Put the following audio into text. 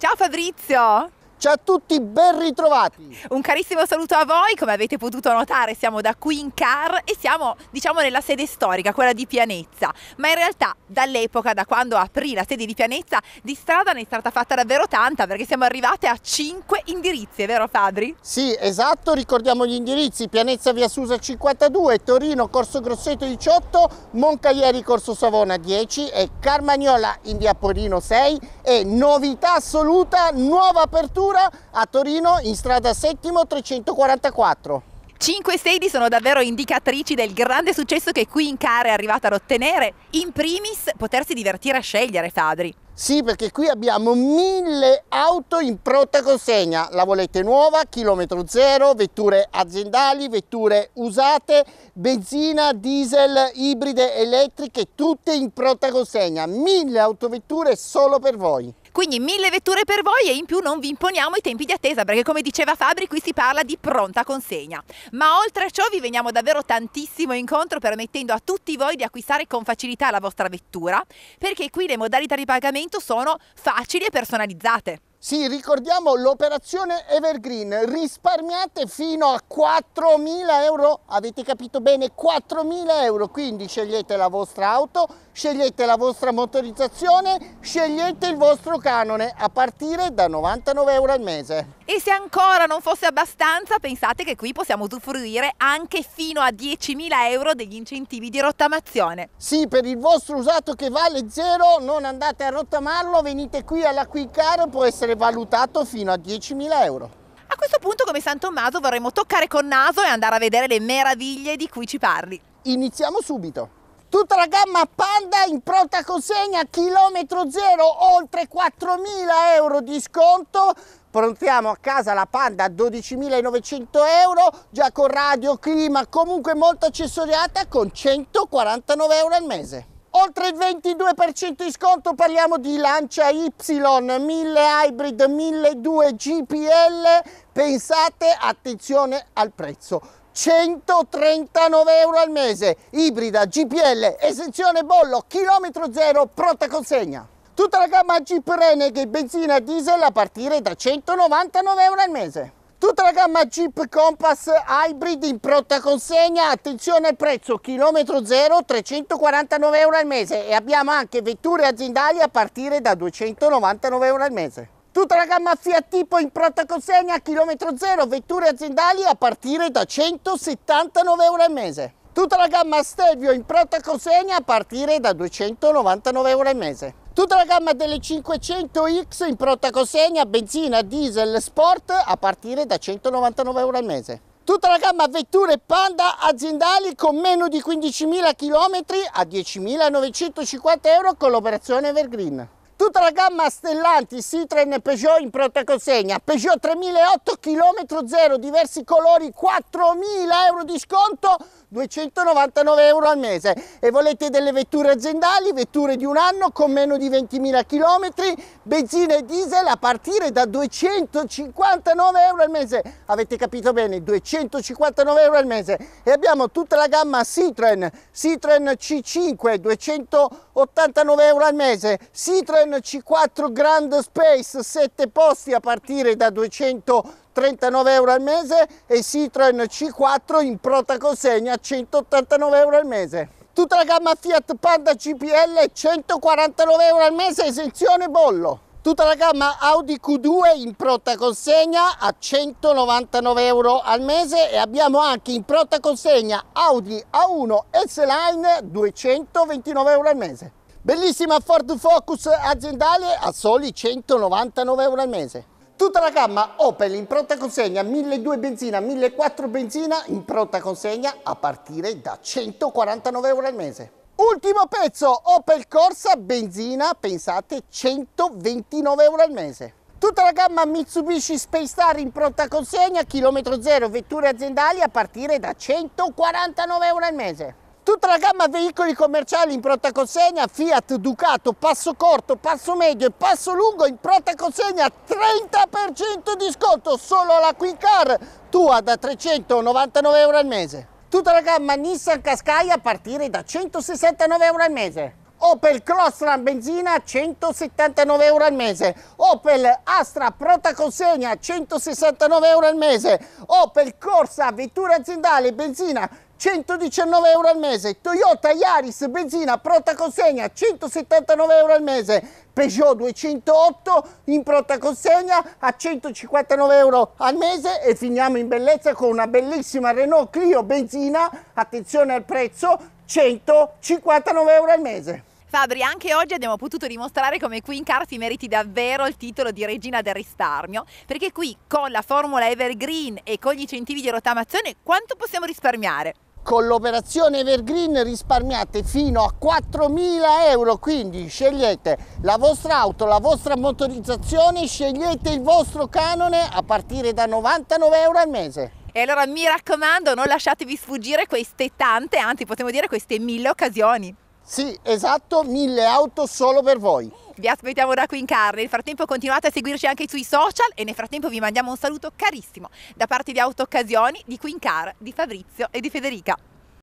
Ciao Fabrizio! Ciao a tutti, ben ritrovati! Un carissimo saluto a voi, come avete potuto notare siamo da Queen Car e siamo diciamo nella sede storica, quella di Pianezza, ma in realtà dall'epoca, da quando aprì la sede di Pianezza, di strada ne è stata fatta davvero tanta perché siamo arrivate a 5 indirizzi, è vero Fabri? Sì, esatto, ricordiamo gli indirizzi, Pianezza via Susa 52, Torino Corso Grosseto 18, Moncalieri Corso Savona 10 e Carmagnola in via Porino 6 e novità assoluta, nuova apertura Ventura a Torino in strada Settimo 344. 5 sedi sono davvero indicatrici del grande successo che qui in Care è arrivata ad ottenere. In primis potersi divertire a scegliere, Fadri. Sì, perché qui abbiamo mille auto in pronta consegna. La volete nuova, chilometro zero, vetture aziendali, vetture usate, benzina, diesel, ibride, elettriche, tutte in pronta consegna. Mille autovetture solo per voi. Quindi mille vetture per voi e in più non vi imponiamo i tempi di attesa perché come diceva Fabri qui si parla di pronta consegna. Ma oltre a ciò vi veniamo davvero tantissimo incontro permettendo a tutti voi di acquistare con facilità la vostra vettura perché qui le modalità di pagamento sono facili e personalizzate. Sì, ricordiamo l'operazione Evergreen, risparmiate fino a 4.000 euro, avete capito bene, 4.000 euro, quindi scegliete la vostra auto, scegliete la vostra motorizzazione, scegliete il vostro canone a partire da 99 euro al mese. E se ancora non fosse abbastanza, pensate che qui possiamo usufruire anche fino a 10.000 euro degli incentivi di rottamazione. Sì, per il vostro usato che vale zero, non andate a rottamarlo, venite qui alla Quick Car, può essere essere valutato fino a 10.000 euro. A questo punto come San Tommaso vorremmo toccare con naso e andare a vedere le meraviglie di cui ci parli. Iniziamo subito. Tutta la gamma Panda in pronta consegna, chilometro zero, oltre 4.000 euro di sconto. Prontiamo a casa la Panda a 12.900 euro, già con radio, clima, comunque molto accessoriata, con 149 euro al mese. Oltre il 22% di sconto parliamo di Lancia Y 1000 Hybrid 1200 GPL, pensate attenzione al prezzo. 139 euro al mese, ibrida, GPL, esenzione bollo, chilometro zero, pronta consegna. Tutta la gamma Jeep Renegade, benzina, diesel a partire da 199 euro al mese. Tutta la gamma Jeep Compass Hybrid in pronta consegna, attenzione al prezzo, chilometro zero, 349 euro al mese e abbiamo anche vetture aziendali a partire da 299 euro al mese. Tutta la gamma Fiat Tipo in pronta consegna, chilometro zero, vetture aziendali a partire da 179 euro al mese. Tutta la gamma Stelvio in pronta consegna a partire da 299 euro al mese. Tutta la gamma delle 500X in pronta consegna, benzina, diesel, sport a partire da 199 euro al mese. Tutta la gamma vetture Panda aziendali con meno di 15.000 km a 10.950 euro con l'operazione Evergreen. Tutta la gamma Stellanti, Citroen e Peugeot in pronta consegna. Peugeot 3008 km 0, diversi colori, 4000 euro di sconto, 299 euro al mese. E volete delle vetture aziendali, vetture di un anno con meno di 20.000 km, benzina e diesel a partire da 259 euro al mese. Avete capito bene, 259 euro al mese. E abbiamo tutta la gamma Citroen, Citroen C5, 289 euro al mese, Citroen Nissan C4 Grand Space, 7 posti a partire da 239 euro al mese e Citroen C4 in prota consegna 189 euro al mese. Tutta la gamma Fiat Panda GPL 149 euro al mese, esenzione bollo. Tutta la gamma Audi Q2 in prota consegna a 199 euro al mese e abbiamo anche in prota consegna Audi A1 S-Line 229 euro al mese. Bellissima Ford Focus aziendale a soli 199 euro al mese. Tutta la gamma Opel in pronta consegna, 1.200 benzina, 1.400 benzina in pronta consegna a partire da 149 euro al mese. Ultimo pezzo, Opel Corsa benzina, pensate, 129 euro al mese. Tutta la gamma Mitsubishi Space Star in pronta consegna, chilometro zero, vetture aziendali a partire da 149 euro al mese tutta la gamma veicoli commerciali in pronta consegna, Fiat, Ducato, passo corto, passo medio e passo lungo in pronta consegna 30% di sconto solo alla Quincar, tua da 399 euro al mese. Tutta la gamma Nissan Cascaia a partire da 169 euro al mese. Opel Crossland benzina 179 euro al mese, Opel Astra pronta consegna 169 euro al mese, Opel Corsa vettura aziendale benzina 119 euro al mese, Toyota Yaris benzina pronta consegna 179 euro al mese, Peugeot 208 in pronta consegna a 159 euro al mese e finiamo in bellezza con una bellissima Renault Clio benzina, attenzione al prezzo, 159 euro al mese. Fabri, anche oggi abbiamo potuto dimostrare come qui in Car si meriti davvero il titolo di regina del risparmio, perché qui con la formula Evergreen e con gli incentivi di rottamazione quanto possiamo risparmiare? con l'operazione Evergreen risparmiate fino a 4.000 euro, quindi scegliete la vostra auto, la vostra motorizzazione, scegliete il vostro canone a partire da 99 euro al mese. E allora mi raccomando, non lasciatevi sfuggire queste tante, anzi potremmo dire queste mille occasioni. Sì, esatto, mille auto solo per voi. Vi aspettiamo da qui in carne. Nel frattempo continuate a seguirci anche sui social e nel frattempo vi mandiamo un saluto carissimo da parte di Auto Occasioni, di Queen Car, di Fabrizio e di Federica.